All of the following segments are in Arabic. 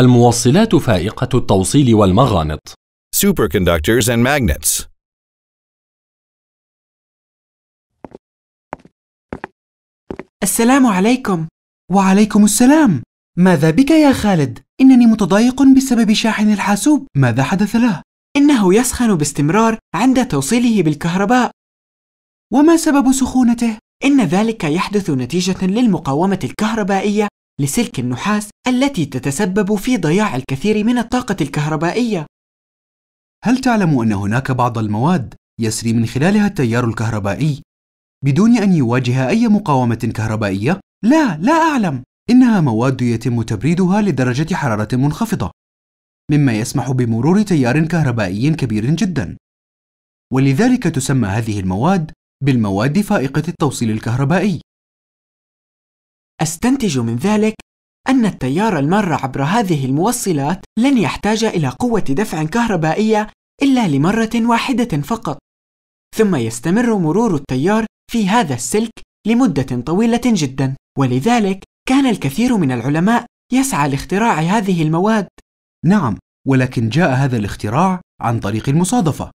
الموصلات فائقة التوصيل والمغانط. Superconductors and magnets. السلام عليكم. وعليكم السلام. ماذا بك يا خالد؟ إنني متضايق بسبب شاحن الحاسوب. ماذا حدث له؟ إنه يسخن باستمرار عند توصيله بالكهرباء. وما سبب سخونته؟ إن ذلك يحدث نتيجة للمقاومة الكهربائية لسلك النحاس التي تتسبب في ضياع الكثير من الطاقة الكهربائية. هل تعلم أن هناك بعض المواد يسري من خلالها التيار الكهربائي بدون أن يواجه أي مقاومة كهربائية؟ لا، لا أعلم. إنها مواد يتم تبريدها لدرجة حرارة منخفضة، مما يسمح بمرور تيار كهربائي كبير جدا. ولذلك تسمى هذه المواد بالمواد فائقة التوصيل الكهربائي. أستنتج من ذلك أن التيار المار عبر هذه الموصلات لن يحتاج إلى قوة دفع كهربائية إلا لمرة واحدة فقط، ثم يستمر مرور التيار في هذا السلك لمدة طويلة جدا، ولذلك كان الكثير من العلماء يسعى لاختراع هذه المواد. نعم، ولكن جاء هذا الاختراع عن طريق المصادفة.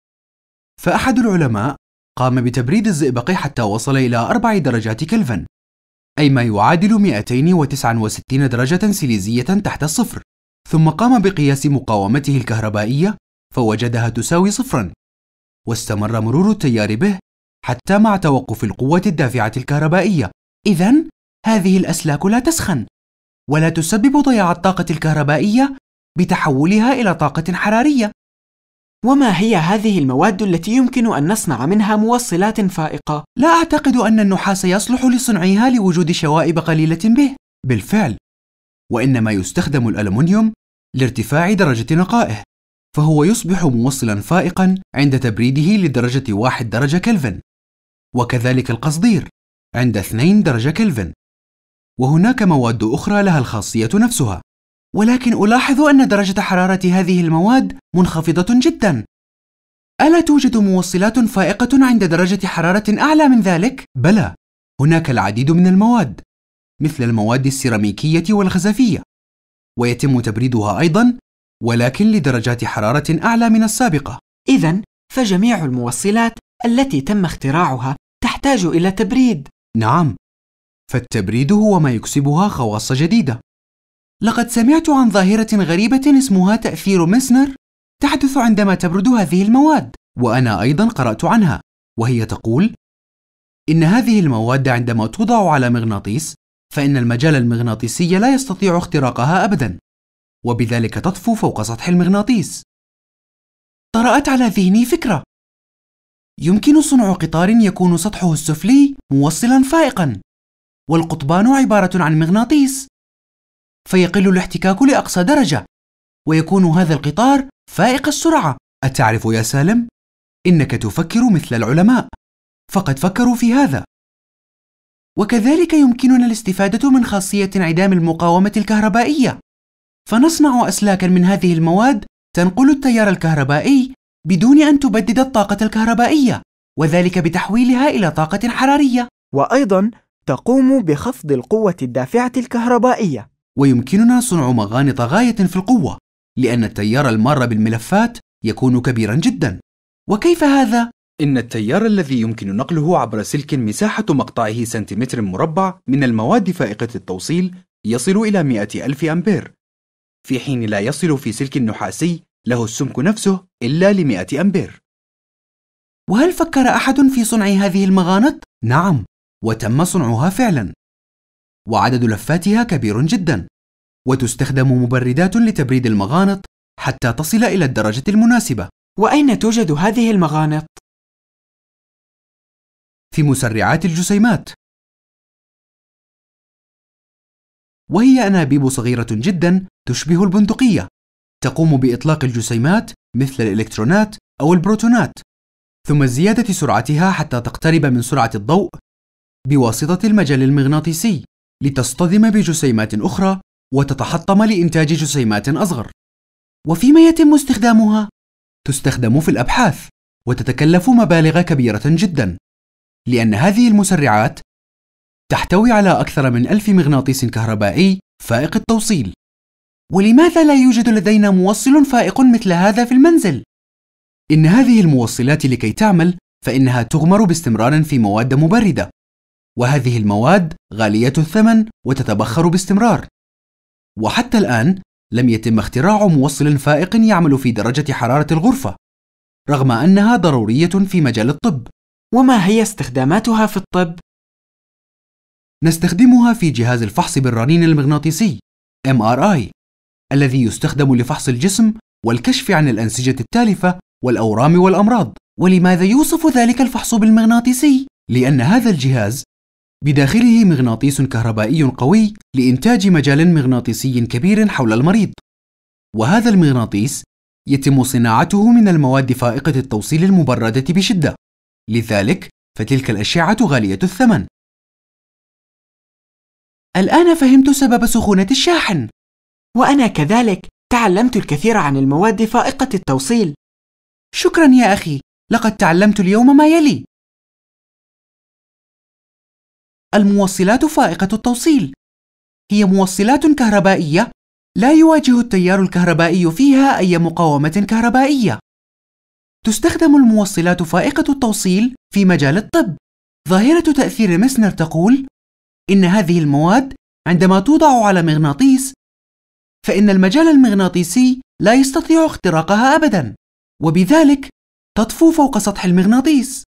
فأحد العلماء قام بتبريد الزئبق حتى وصل إلى أربع درجات كلفن، أي ما يعادل 269 درجة سيليزية تحت الصفر ثم قام بقياس مقاومته الكهربائية فوجدها تساوي صفرا واستمر مرور التيار به حتى مع توقف القوة الدافعة الكهربائية إذا هذه الأسلاك لا تسخن ولا تسبب ضياع الطاقة الكهربائية بتحولها إلى طاقة حرارية وما هي هذه المواد التي يمكن أن نصنع منها موصلات فائقة؟ لا أعتقد أن النحاس يصلح لصنعها لوجود شوائب قليلة به، بالفعل، وإنما يستخدم الألمنيوم لارتفاع درجة نقائه، فهو يصبح موصلا فائقا عند تبريده لدرجة واحد درجة كلفن، وكذلك القصدير عند 2 درجة كلفن، وهناك مواد أخرى لها الخاصية نفسها، ولكن ألاحظ أن درجة حرارة هذه المواد منخفضة جدا. ألا توجد موصلات فائقة عند درجة حرارة أعلى من ذلك؟ بلى، هناك العديد من المواد، مثل المواد السيراميكية والخزفية، ويتم تبريدها أيضا، ولكن لدرجات حرارة أعلى من السابقة. إذا فجميع الموصلات التي تم اختراعها تحتاج إلى تبريد. نعم، فالتبريد هو ما يكسبها خواص جديدة. لقد سمعت عن ظاهرة غريبة اسمها تأثير ميسنر تحدث عندما تبرد هذه المواد وأنا أيضا قرأت عنها وهي تقول إن هذه المواد عندما توضع على مغناطيس فإن المجال المغناطيسي لا يستطيع اختراقها أبدا وبذلك تطفو فوق سطح المغناطيس طرأت على ذهني فكرة يمكن صنع قطار يكون سطحه السفلي موصلا فائقا والقطبان عبارة عن مغناطيس فيقل الاحتكاك لأقصى درجة ويكون هذا القطار فائق السرعة أتعرف يا سالم؟ إنك تفكر مثل العلماء فقد فكروا في هذا وكذلك يمكننا الاستفادة من خاصية انعدام المقاومة الكهربائية فنصنع أسلاكا من هذه المواد تنقل التيار الكهربائي بدون أن تبدد الطاقة الكهربائية وذلك بتحويلها إلى طاقة حرارية وأيضا تقوم بخفض القوة الدافعة الكهربائية ويمكننا صنع مغانط غاية في القوة لأن التيار المار بالملفات يكون كبيرا جدا وكيف هذا؟ إن التيار الذي يمكن نقله عبر سلك مساحة مقطعه سنتيمتر مربع من المواد فائقة التوصيل يصل إلى 100 ألف أمبير في حين لا يصل في سلك نحاسي له السمك نفسه إلا لمئة أمبير وهل فكر أحد في صنع هذه المغانط؟ نعم وتم صنعها فعلا وعدد لفاتها كبير جدا وتستخدم مبردات لتبريد المغانط حتى تصل إلى الدرجة المناسبة وأين توجد هذه المغانط؟ في مسرعات الجسيمات وهي أنابيب صغيرة جدا تشبه البندقية تقوم بإطلاق الجسيمات مثل الإلكترونات أو البروتونات ثم زيادة سرعتها حتى تقترب من سرعة الضوء بواسطة المجال المغناطيسي لتصطدم بجسيمات أخرى وتتحطم لإنتاج جسيمات أصغر وفيما يتم استخدامها تستخدم في الأبحاث وتتكلف مبالغ كبيرة جدا لأن هذه المسرعات تحتوي على أكثر من ألف مغناطيس كهربائي فائق التوصيل ولماذا لا يوجد لدينا موصل فائق مثل هذا في المنزل؟ إن هذه الموصلات لكي تعمل فإنها تغمر باستمرار في مواد مبردة وهذه المواد غالية الثمن وتتبخر باستمرار. وحتى الآن لم يتم اختراع موصل فائق يعمل في درجة حرارة الغرفة، رغم أنها ضرورية في مجال الطب. وما هي استخداماتها في الطب؟ نستخدمها في جهاز الفحص بالرنين المغناطيسي MRI الذي يستخدم لفحص الجسم والكشف عن الأنسجة التالفة والأورام والأمراض. ولماذا يوصف ذلك الفحص بالمغناطيسي؟ لأن هذا الجهاز بداخله مغناطيس كهربائي قوي لإنتاج مجال مغناطيسي كبير حول المريض وهذا المغناطيس يتم صناعته من المواد فائقة التوصيل المبردة بشدة لذلك فتلك الأشعة غالية الثمن الآن فهمت سبب سخونة الشاحن وأنا كذلك تعلمت الكثير عن المواد فائقة التوصيل شكرا يا أخي لقد تعلمت اليوم ما يلي الموصلات فائقة التوصيل هي موصلات كهربائية لا يواجه التيار الكهربائي فيها أي مقاومة كهربائية تستخدم الموصلات فائقة التوصيل في مجال الطب ظاهرة تأثير ميسنر تقول إن هذه المواد عندما توضع على مغناطيس فإن المجال المغناطيسي لا يستطيع اختراقها أبداً وبذلك تطفو فوق سطح المغناطيس